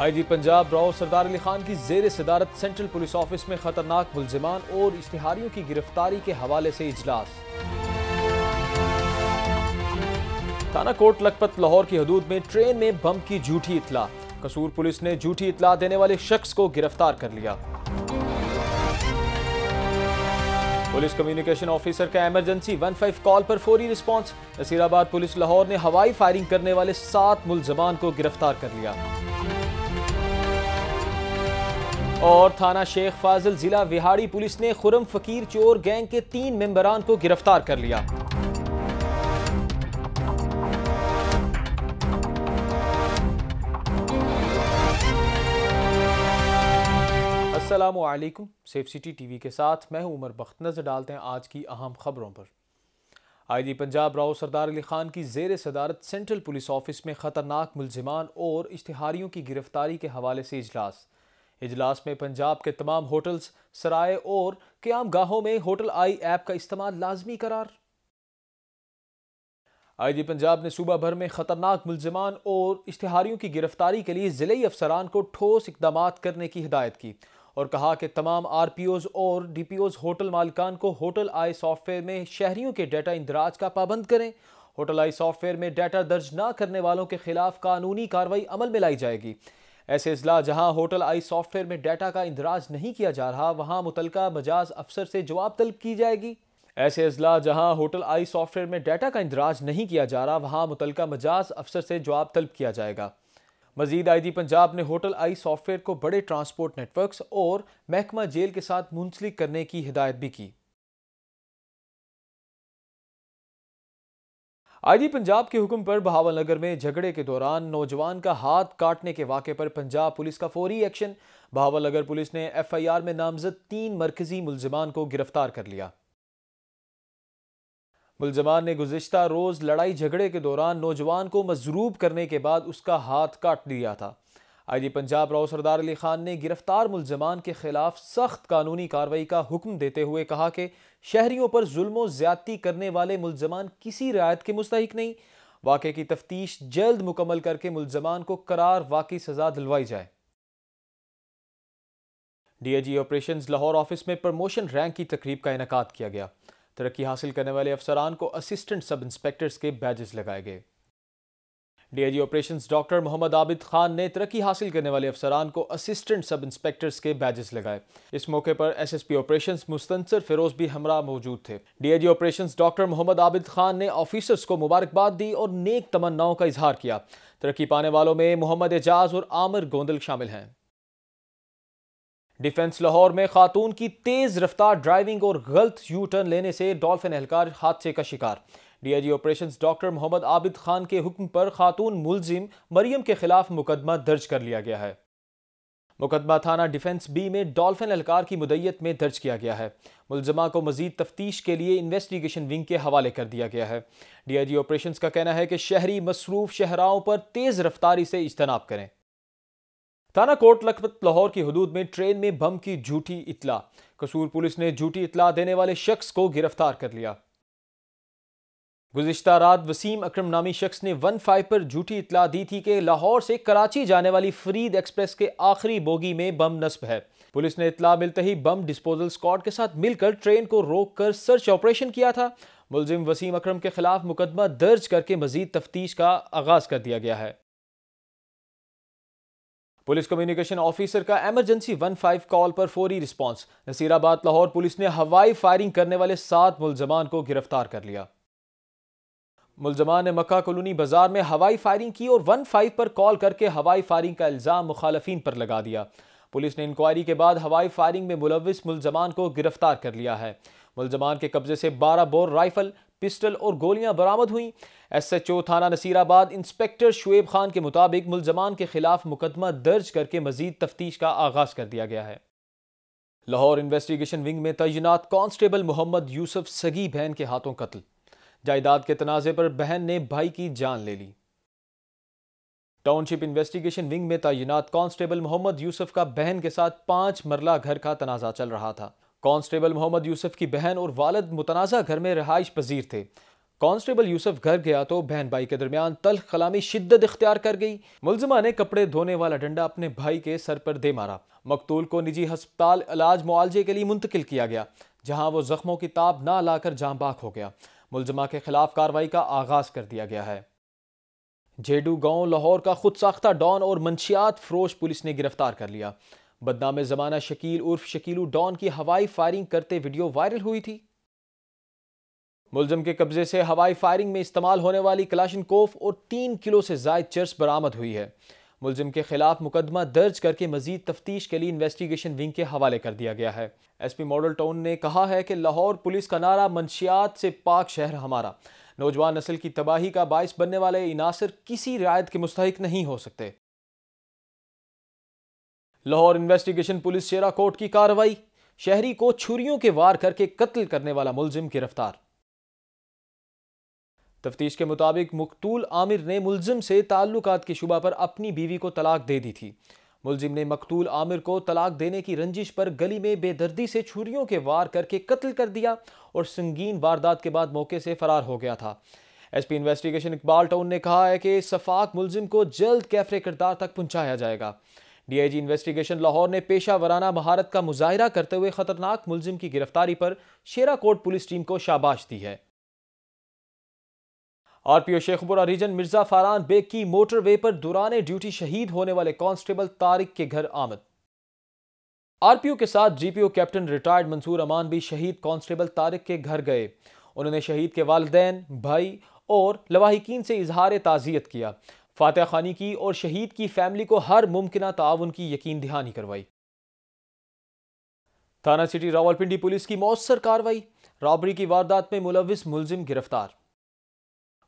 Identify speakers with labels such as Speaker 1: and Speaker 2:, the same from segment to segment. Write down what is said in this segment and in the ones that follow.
Speaker 1: IG Punjab Rao Sardar Ali Khan की जेर सदारत सेंट्रल पुलिस ऑफिस में खतरनाक मुलजमान और इश्तिहारियों की गिरफ्तारी के हवाले से इजलास थाना कोट लखपत लाहौर की हदूद में ट्रेन में बम की झूठी इतला कसूर पुलिस ने झूठी इतला देने वाले शख्स को गिरफ्तार कर लिया पुलिस कम्युनिकेशन ऑफिसर का इमरजेंसी 15 कॉल पर फौरी रिस्पांस नसीराबाद पुलिस लाहौर ने हवाई फायरिंग करने वाले सात मुलजमान को गिरफ्तार कर लिया और थाना शेख फाजिल जिला विहाड़ी पुलिस ने खुरम फकीर चोर गैंग के तीन मेंबरान को गिरफ्तार कर लिया असलम सेफ सिटी टीवी के साथ मैं हूं उमर बख्त नजर डालते हैं आज की अहम खबरों पर जी पंजाब राव सरदार अली खान की जेर सदारत सेंट्रल पुलिस ऑफिस में खतरनाक मुलजमान और इश्तहारियों की गिरफ्तारी के हवाले से इजलास इजलास में पंजाब के तमाम होटल्स सराय और क्याम गाहों में होटल आई ऐप का इस्तेमाल लाजमी करार आई जी पंजाब ने सूबा भर में खतरनाक मुलजमान और इश्तहारियों की गिरफ्तारी के लिए ज़िले अफसरान को ठोस इकदाम करने की हिदायत की और कहा कि तमाम आर पी ओज़ और डी पी ओज़ होटल मालकान को होटल आई सॉफ्टवेयर में शहरियों के डाटा इंदराज का पाबंद करें होटल आई सॉफ्टवेयर में डाटा दर्ज ना करने वालों के खिलाफ कानूनी कार्रवाई अमल में लाई जाएगी ऐसे अजला जहां होटल आई सॉफ्टवेयर में डाटा का इंदराज नहीं किया जा रहा वहां मुतलका मजाज अफसर से जवाब तलब की जाएगी ऐसे अजला जहां होटल आई सॉफ्टवेयर में डाटा का इंदराज नहीं किया जा रहा वहां मुतलका मजाज अफसर से जवाब तलब किया जाएगा मजीद आई जी पंजाब ने होटल आई सॉफ्टवेयर को बड़े ट्रांसपोर्ट नेटवर्कस और महकमा जेल के साथ मुंसलिक करने की हिदायत भी की आईजी पंजाब के हुक्म पर बहावल नगर में झगड़े के दौरान नौजवान का हाथ काटने के वाक़े पर पंजाब पुलिस का फौरी एक्शन बहावल नगर पुलिस ने एफआईआर में नामजद तीन मरकजी मुलजमान को गिरफ्तार कर लिया मुलजमान ने गुजश्ता रोज़ लड़ाई झगड़े के दौरान नौजवान को मजरूब करने के बाद उसका हाथ काट दिया था आई जी पंजाब राव सरदार अली खान ने गिरफ्तार मुलजमान के खिलाफ सख्त कानूनी कार्रवाई का हुक्म देते हुए कहा कि शहरियों पर जुल्म ज्यादती करने वाले मुलजमान किसी रियायत के मुस्तक नहीं वाक़े की तफ्तीश जल्द मुकम्मल करके मुलजमान को करार वाकई सजा दिलवाई जाए डीआईजी ऑपरेशन लाहौर ऑफिस में प्रमोशन रैंक की तकरीब का इनका किया गया तरक्की हासिल करने वाले अफसरान को असिस्टेंट सब इंस्पेक्टर्स के बैजेस लगाए गए DIG operations doctor Mohammad Abid Khan ने तरक्की हासिल करने वाले अफसरान को असिस्टेंट सब इंस्पेक्टर्स के बैजेस लगाए इस मौके पर एसएसपी ऑपरेशंस मुस्तंसर फिरोज भी हमरा मौजूद थे DIG operations doctor Mohammad Abid Khan ने ऑफिसर्स को मुबारकबाद दी और नेक तमन्नाओं का इजहार किया तरक्की पाने वालों में मोहम्मद एजाज और आमिर गोंदल शामिल हैं डिफेंस लाहौर में खातून की तेज रफ्तार ड्राइविंग और गलत यू टर्न लेने से डॉल्फिन एहलकार हादसे का शिकार DIG operations doctor Mohammad Abid Khan के हुक्म पर खातून मुलजिम मरियम के खिलाफ मुकदमा दर्ज कर लिया गया है मुकदमा थाना डिफेंस बी में डॉल्फिन एहलकार की मुदैयत में दर्ज किया गया है मुलजमा को मजीद तफ्तीश के लिए इन्वेस्टिगेशन विंग के हवाले कर दिया गया है डीआईजी ऑपरेशंस का कहना है कि शहरी मसरूफ शहराओं पर तेज़ रफ्तारी से इजतनाब करें थाना कोर्ट लखपत लाहौर की हदूद में ट्रेन में बम की झूठी इतला कसूर पुलिस ने झूठी इतला देने वाले शख्स को गिरफ्तार कर लिया गुजशत रात वसीम अक्रम नामी शख्स ने वन फाइव पर झूठी इतला दी थी कि लाहौर से कराची जाने वाली फरीद एक्सप्रेस के आखिरी बोगी में बम नस्ब है पुलिस ने इतला मिलते ही बम डिस्पोजल स्कॉड के साथ मिलकर ट्रेन को रोक कर सर्च ऑपरेशन किया था मुलजिम वसीम अक्रम के खिलाफ मुकदमा दर्ज करके मजीद तफ्तीश का आगाज कर दिया गया है पुलिस कम्युनिकेशन ऑफिसर का एमरजेंसी वन फाइव कॉल पर फौरी रिस्पांस नसीराबाद लाहौर पुलिस ने हवाई फायरिंग करने वाले सात मुलजमान को गिरफ्तार कर लिया मुलजमान ने मक्का कॉलोनी बाजार में हवाई फायरिंग की और वन फाइव पर कॉल करके हवाई फायरिंग का इल्ज़ाम मुखालफी पर लगा दिया पुलिस ने इंक्वायरी के बाद हवाई फायरिंग में मुलविस मुलजमान को गिरफ्तार कर लिया है मुलजमान के कब्जे से बारह बोर राइफल पिस्टल और गोलियां बरामद हुई एस एच ओ थाना नसीराबाद इंस्पेक्टर शुएब खान के मुताबिक मुलजमान के खिलाफ मुकदमा दर्ज करके मजीद तफ्तीश का आगाज कर दिया गया है लाहौर इन्वेस्टिगेशन विंग में तैनात कांस्टेबल मोहम्मद यूसुफ सगी बहन के हाथों कत्ल जायदाद के तनाजे पर बहन ने भाई की जान ले ली टाउनशिप इन्वेस्टिगेशन विंग में तैनात कांस्टेबल मोहम्मद यूसुफ का बहन के साथ पांच मरला घर का तनाजा चल रहा था कांस्टेबल मोहम्मद यूसुफ की बहन और वालद मुतनाज़ा घर में रहाइश पजीर थे कांस्टेबल यूसुफ घर गया तो बहन भाई के दरमियान तलख कलामी शिद्दत इख्तियार कर गई मुलजमा ने कपड़े धोने वाला डंडा अपने भाई के सर पर दे मारा मकतूल को निजी हस्पताल इलाज मुआवजे के लिए मुंतकिल किया गया जहां वो जख्मों की ताब ना लाकर जाम बाक हो गया मुलजमा के खिलाफ कार्रवाई का आगाज कर दिया गया है जेडू गांव लाहौर का खुद साख्ता डॉन और मंशियात फरोश पुलिस ने गिरफ्तार कर लिया बदनाम जमाना शकील उर्फ शकीलू डॉन की हवाई फायरिंग करते वीडियो वायरल हुई थी मुलजम के कब्जे से हवाई फायरिंग में इस्तेमाल होने वाली कलाशन कोफ और तीन किलो से जायद चर्च बरामद हुई है मुलजिम के खिलाफ मुकदमा दर्ज करके मजीद तफ्तीश के लिए इन्वेस्टिगेशन विंग के हवाले कर दिया गया है एस पी मॉडल टाउन ने कहा है कि लाहौर पुलिस का नारा मंशियात से पाक शहर हमारा नौजवान नस्ल की तबाही का बायस बनने वाले इनासर किसी रियायत के मुस्तक नहीं हो सकते लाहौर इन्वेस्टिगेशन पुलिस शेरा कोर्ट की कार्रवाई शहरी को छुरी के वार करके कत्ल करने वाला मुलजिम गिरफ्तार तफ्तीश के मुताबिक मकतूल आमिर ने मुलजिम से ताल्लुक की शुबा पर अपनी बीवी को तलाक दे दी थी मुलजिम ने मकतूल आमिर को तलाक देने की रंजिश पर गली में बेदर्दी से छुरियों के वार करके कत्ल कर दिया और संगीन वारदात के बाद मौके से फरार हो गया था S P investigation Iqbal town ने कहा है कि सफाक मुलजिम को जल्द कैफरे किरदार तक पहुँचाया जाएगा D I G investigation Lahore ने पेशा वराना महारत का मुजाहरा करते हुए खतरनाक मुलजिम की गिरफ्तारी पर शेरा कोट पुलिस टीम को शाबाश दी है आरपीओ शेखपुरा रीजन मिर्जा फारान बेग की मोटरवे पर दुराने ड्यूटी शहीद होने वाले कांस्टेबल तारिक के घर आमद आरपीओ के साथ GPO captain retired Mansoor Aman भी शहीद कांस्टेबल तारिक के घर गए उन्होंने शहीद के वालदेन भाई और लवाहिकीन से इजहार ताज़ियत किया फातह खानी की और शहीद की फैमिली को हर मुमकिन ताउन की यकीन दहानी करवाई थाना सिटी रावलपिंडी पुलिस की मौसर कार्रवाई रॉबरी की वारदात में मुलविस मुलजिम गिरफ्तार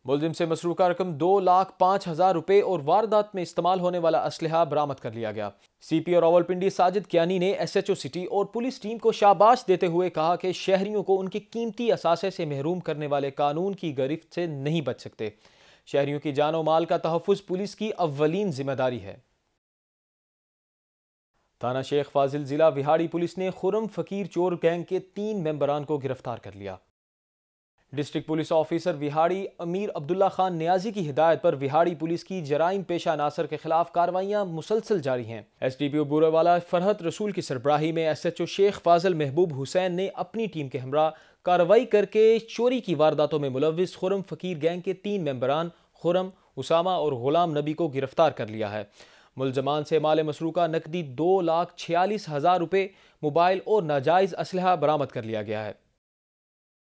Speaker 1: मुलजिम से मसरूका का रकम दो लाख पाँच हज़ार रुपये और वारदात में इस्तेमाल होने वाला असलहा बरामद कर लिया गया सी पी और रावलपिंडी साजिद कियानी ने एस एच ओ सिटी और पुलिस टीम को शाबाश देते हुए कहा कि शहरियों को उनके कीमती असासे से महरूम करने वाले कानून की गरफ्त से नहीं बच सकते शहरियों की जान व माल का तहफ़ पुलिस की अवलिन जिम्मेदारी है थाना शेख फाजिल ज़िला विहाड़ी पुलिस ने खुरम फ़कीर चोर गैंग के तीन मेम्बरान को गिरफ्तार कर लिया डिस्ट्रिक्ट पुलिस ऑफिसर विहाड़ी अमीर अब्दुल्ला खान न्याजी की हिदायत पर विहाड़ी पुलिस की जराइम पेशा नासर के खिलाफ कार्रवाइयां मुसलसल जारी हैं S D P O Burewala Farhat Rasool की सरबराही में S H O Sheikh Fazal Mehboob Hussain ने अपनी टीम के हमरा कार्रवाई करके चोरी की वारदातों में मुलविस खुरम फकीर गैंग के तीन मेम्बरान खुरम उसामा और गुलाम नबी को गिरफ्तार कर लिया है मुलजमान से माल मसरू का नकदी दो लाख छियालीस हज़ार रुपये मोबाइल और नाजायज़ इसलह बरामद कर लिया गया है